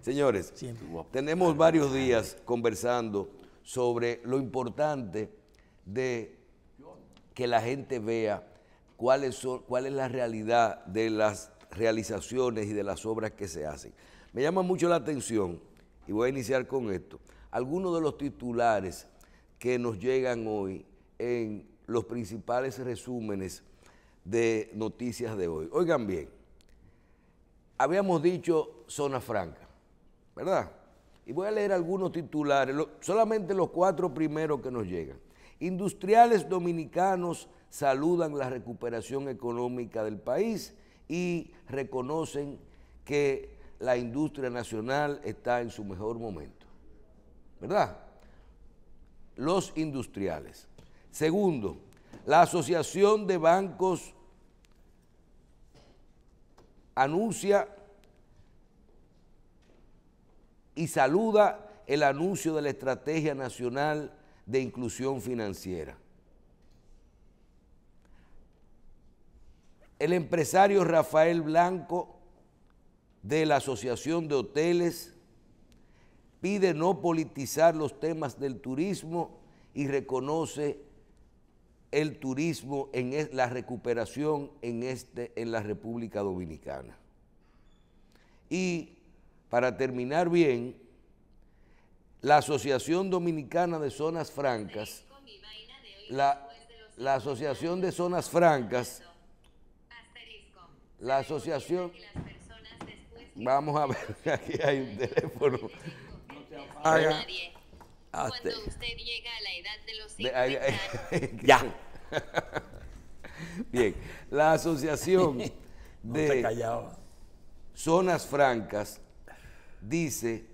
señores, tenemos varios días conversando sobre lo importante de que la gente vea cuál es la realidad de las realizaciones y de las obras que se hacen. Me llama mucho la atención, y voy a iniciar con esto, algunos de los titulares que nos llegan hoy en los principales resúmenes de noticias de hoy. Oigan bien, habíamos dicho zona franca, ¿verdad? Y voy a leer algunos titulares, solamente los cuatro primeros que nos llegan. Industriales dominicanos saludan la recuperación económica del país y reconocen que la industria nacional está en su mejor momento. ¿Verdad? Los industriales. Segundo, la Asociación de Bancos anuncia y saluda el anuncio de la Estrategia Nacional de Inclusión Financiera. El empresario Rafael Blanco de la Asociación de Hoteles pide no politizar los temas del turismo y reconoce el turismo en la recuperación en, este, en la República Dominicana. Y para terminar bien, la Asociación Dominicana de Zonas Francas, la, Asociación de Zonas Francas, la Asociación... Vamos a ver, aquí hay un teléfono. Ah, Cuando usted llega a la edad de los 50 ya. Bien, la asociación de zonas francas dice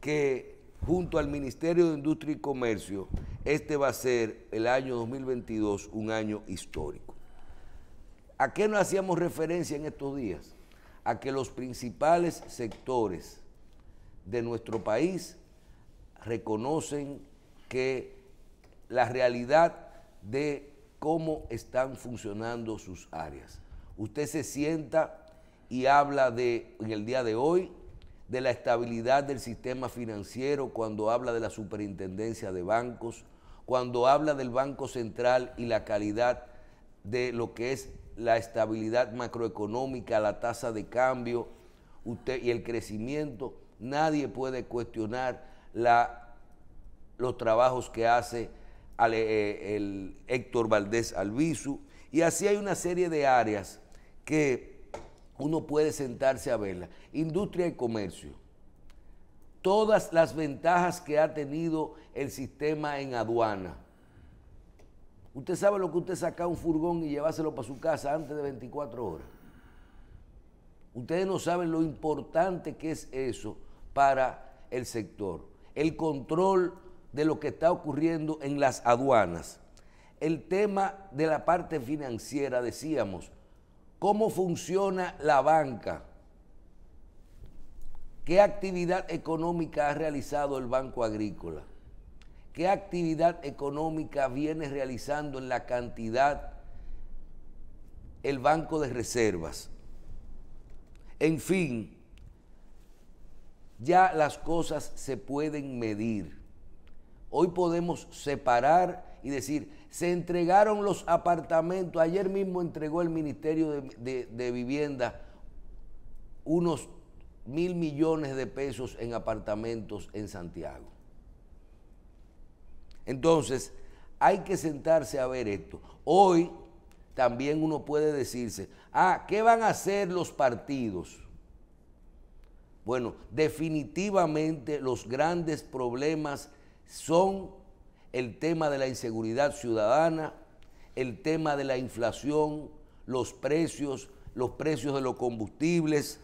que junto al Ministerio de Industria y Comercio, este va a ser el año 2022 un año histórico. ¿A qué nos hacíamos referencia en estos días? A que los principales sectores de nuestro país reconocen que la realidad de cómo están funcionando sus áreas. Usted se sienta y habla de, en el día de hoy, de la estabilidad del sistema financiero, cuando habla de la superintendencia de bancos, cuando habla del Banco Central y la calidad de lo que es la estabilidad macroeconómica, la tasa de cambio y el crecimiento, nadie puede cuestionar los trabajos que hace eh, el Héctor Valdés Albizu. Y así hay una serie de áreas que uno puede sentarse a verla. Industria y comercio. Todas las ventajas que ha tenido el sistema en aduana. Usted sabe lo que usted saca un furgón y llevárselo para su casa antes de 24 horas. Ustedes no saben lo importante que es eso para el sector el control de lo que está ocurriendo en las aduanas. El tema de la parte financiera, decíamos, cómo funciona la banca, qué actividad económica ha realizado el Banco Agrícola, qué actividad económica viene realizando en la cantidad el Banco de Reservas. En fin, ya las cosas se pueden medir. Hoy podemos separar y decir, se entregaron los apartamentos, ayer mismo entregó el Ministerio de, Vivienda unos mil millones de pesos en apartamentos en Santiago. Entonces, hay que sentarse a ver esto. Hoy también uno puede decirse, ah, ¿qué van a hacer los partidos? Bueno, definitivamente los grandes problemas son el tema de la inseguridad ciudadana, el tema de la inflación, los precios, los precios de los combustibles,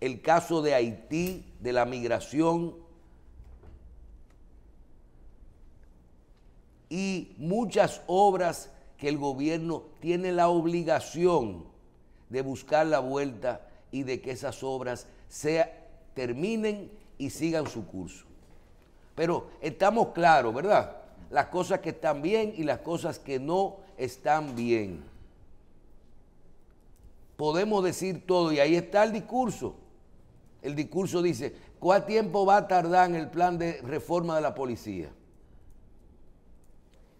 el caso de Haití, de la migración y muchas obras que el gobierno tiene la obligación de buscar la vuelta y de que esas obras se terminen y sigan su curso. Pero estamos claros, ¿verdad? Las cosas que están bien y las cosas que no están bien. Podemos decir todo y ahí está el discurso. El discurso dice, ¿cuál tiempo va a tardar en el plan de reforma de la policía?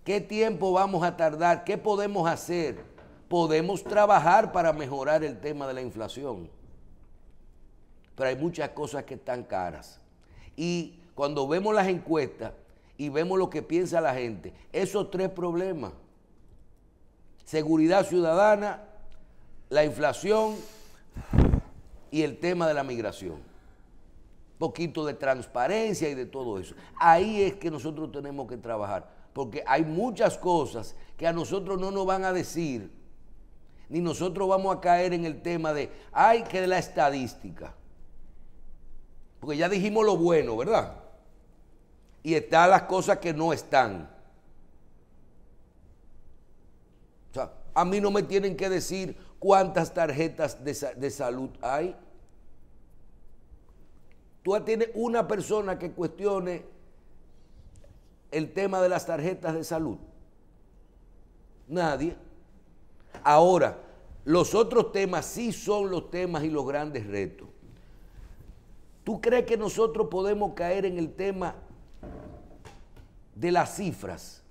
¿Qué tiempo vamos a tardar? ¿Qué podemos hacer? Podemos trabajar para mejorar el tema de la inflación pero hay muchas cosas que están caras. Y cuando vemos las encuestas y vemos lo que piensa la gente, esos tres problemas, seguridad ciudadana, la inflación y el tema de la migración. Poquito de transparencia y de todo eso. Ahí es que nosotros tenemos que trabajar, porque hay muchas cosas que a nosotros no nos van a decir, ni nosotros vamos a caer en el tema de, ay, que de la estadística. Porque ya dijimos lo bueno, ¿verdad? Y están las cosas que no están. O sea, a mí no me tienen que decir cuántas tarjetas de, salud hay. Tú tienes una persona que cuestione el tema de las tarjetas de salud. Nadie. Ahora, los otros temas sí son los temas y los grandes retos. ¿Tú crees que nosotros podemos caer en el tema de las cifras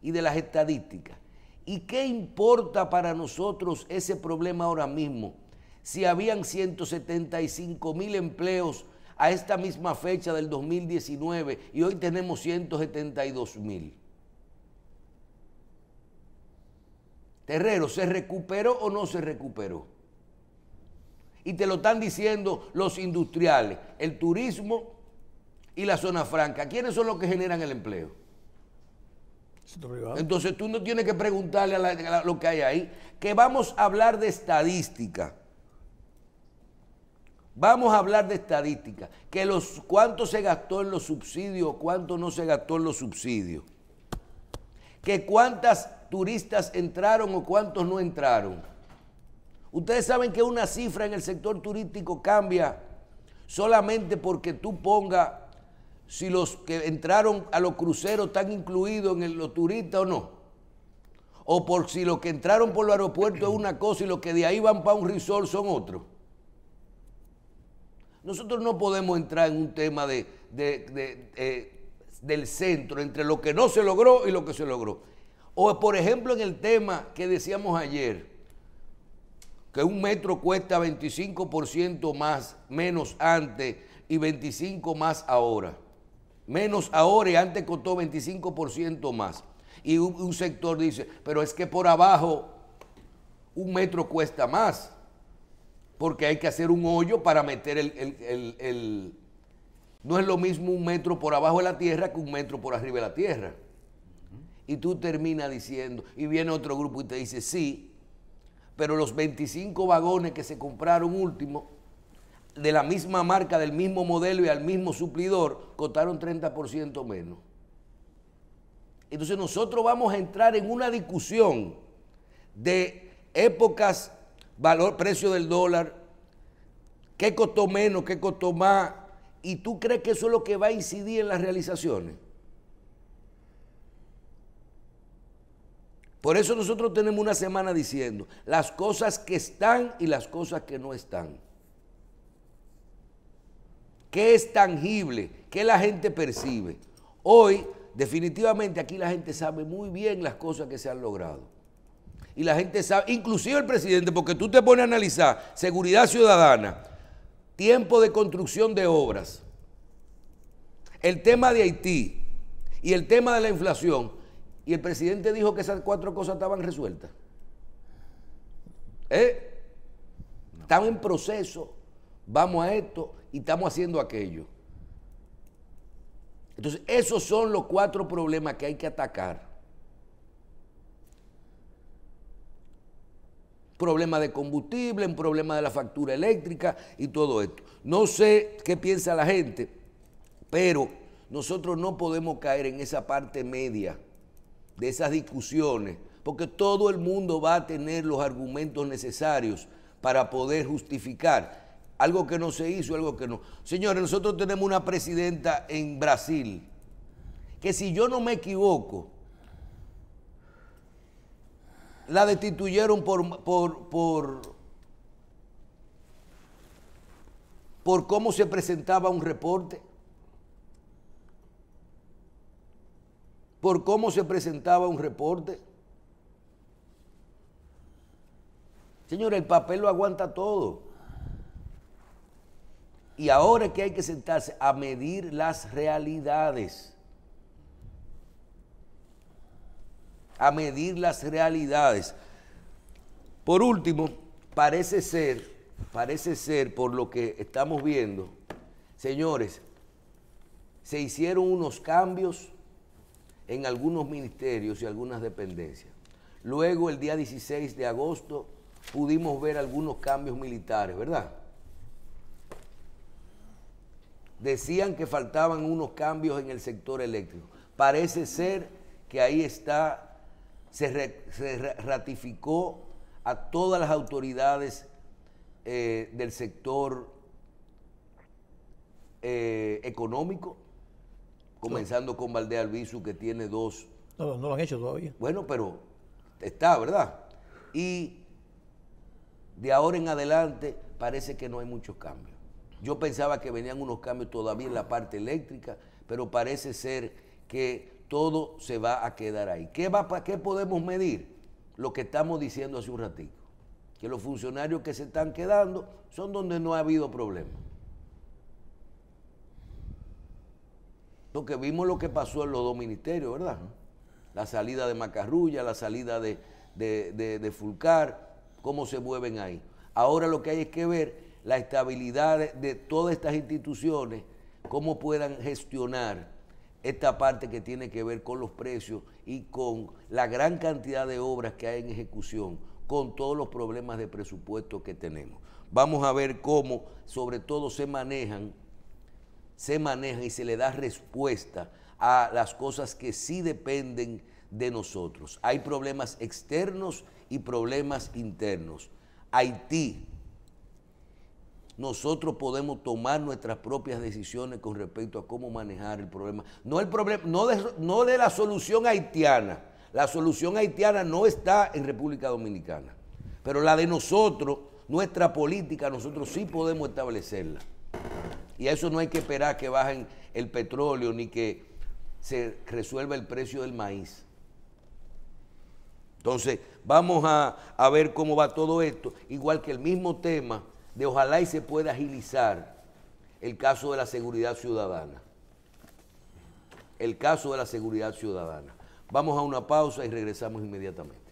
y de las estadísticas? ¿Y qué importa para nosotros ese problema ahora mismo? Si habían 175 mil empleos a esta misma fecha del 2019 y hoy tenemos 172 mil. Terrero, ¿se recuperó o no se recuperó? Y te lo están diciendo los industriales, el turismo y la zona franca. ¿Quiénes son los que generan el empleo? Entonces tú no tienes que preguntarle a, lo que hay ahí, que vamos a hablar de estadística. Vamos a hablar de estadística, que los cuánto se gastó en los subsidios, cuánto no se gastó en los subsidios. Que cuántas turistas entraron o cuántos no entraron Ustedes saben que una cifra en el sector turístico cambia solamente porque tú pongas si los que entraron a los cruceros están incluidos en los turistas o no. O por si los que entraron por los aeropuertos es una cosa y los que de ahí van para un resort son otro. Nosotros no podemos entrar en un tema eh, del centro entre lo que no se logró y lo que se logró. O por ejemplo en el tema que decíamos ayer, que un metro cuesta 25% más, menos antes y 25 más ahora. Menos ahora y antes costó 25% más. Y un, sector dice, pero es que por abajo un metro cuesta más, porque hay que hacer un hoyo para meter el... No es lo mismo un metro por abajo de la tierra que un metro por arriba de la tierra. Y tú terminas diciendo, y viene otro grupo y te dice, sí, pero los 25 vagones que se compraron último, de la misma marca, del mismo modelo y al mismo suplidor, costaron 30% menos. Entonces nosotros vamos a entrar en una discusión de épocas, valor, precio del dólar, qué costó menos, qué costó más, y tú crees que eso es lo que va a incidir en las realizaciones. Por eso nosotros tenemos una semana diciendo las cosas que están y las cosas que no están. ¿Qué es tangible? ¿Qué la gente percibe? Hoy, definitivamente, aquí la gente sabe muy bien las cosas que se han logrado. Y la gente sabe, inclusive el presidente, porque tú te pones a analizar seguridad ciudadana, tiempo de construcción de obras, el tema de Haití y el tema de la inflación, y el presidente dijo que esas cuatro cosas estaban resueltas. ¿Eh? en proceso, vamos a esto y estamos haciendo aquello. Entonces, esos son los cuatro problemas que hay que atacar. Problema de combustible, un problema de la factura eléctrica y todo esto. No sé qué piensa la gente, pero nosotros no podemos caer en esa parte media de esas discusiones, porque todo el mundo va a tener los argumentos necesarios para poder justificar algo que no se hizo, algo que no. Señores, nosotros tenemos una presidenta en Brasil que si yo no me equivoco, la destituyeron por, por, por cómo se presentaba un reporte. por cómo se presentaba un reporte. Señor, el papel lo aguanta todo. Y ahora es que hay que sentarse a medir las realidades. A medir las realidades. Por último, parece ser, parece ser por lo que estamos viendo, señores, se hicieron unos cambios en algunos ministerios y algunas dependencias. Luego, el día 16 de agosto, pudimos ver algunos cambios militares, ¿verdad? Decían que faltaban unos cambios en el sector eléctrico. Parece ser que ahí está, se, ratificó a todas las autoridades eh, del sector eh, económico, comenzando con Valdea Albizu, que tiene dos. No, no lo han hecho todavía. Bueno, pero está, ¿verdad? Y de ahora en adelante parece que no hay muchos cambios. Yo pensaba que venían unos cambios todavía en la parte eléctrica, pero parece ser que todo se va a quedar ahí. ¿Qué, va, qué podemos medir? Lo que estamos diciendo hace un ratico? que los funcionarios que se están quedando son donde no ha habido problemas. que vimos lo que pasó en los dos ministerios, ¿verdad? La salida de Macarrulla, la salida de, de Fulcar, cómo se mueven ahí. Ahora lo que hay es que ver la estabilidad de todas estas instituciones, cómo puedan gestionar esta parte que tiene que ver con los precios y con la gran cantidad de obras que hay en ejecución, con todos los problemas de presupuesto que tenemos. Vamos a ver cómo sobre todo se manejan se maneja y se le da respuesta a las cosas que sí dependen de nosotros. Hay problemas externos y problemas internos. Haití, nosotros podemos tomar nuestras propias decisiones con respecto a cómo manejar el problema. No, el no, de, no de la solución haitiana. La solución haitiana no está en República Dominicana. Pero la de nosotros, nuestra política, nosotros sí podemos establecerla. Y a eso no hay que esperar que bajen el petróleo ni que se resuelva el precio del maíz. Entonces, vamos a, a ver cómo va todo esto. Igual que el mismo tema de ojalá y se pueda agilizar el caso de la seguridad ciudadana. El caso de la seguridad ciudadana. Vamos a una pausa y regresamos inmediatamente.